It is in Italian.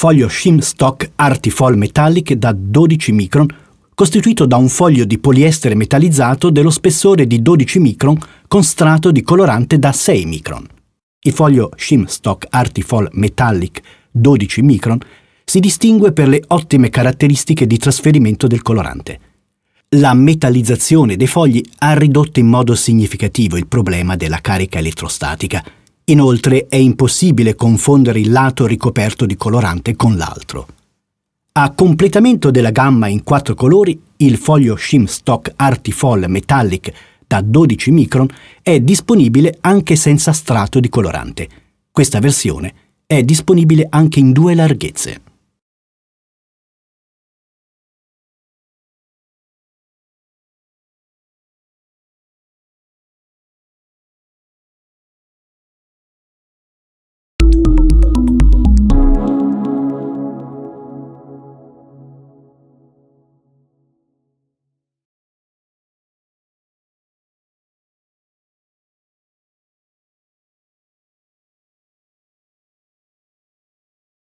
foglio Shimstock Artifol Metallic da 12 micron, costituito da un foglio di poliestere metallizzato dello spessore di 12 micron con strato di colorante da 6 micron. Il foglio Shimstock Artifol Metallic 12 micron si distingue per le ottime caratteristiche di trasferimento del colorante. La metallizzazione dei fogli ha ridotto in modo significativo il problema della carica elettrostatica, Inoltre è impossibile confondere il lato ricoperto di colorante con l'altro. A completamento della gamma in quattro colori, il foglio Shimstock Artifol Metallic da 12 micron è disponibile anche senza strato di colorante. Questa versione è disponibile anche in due larghezze.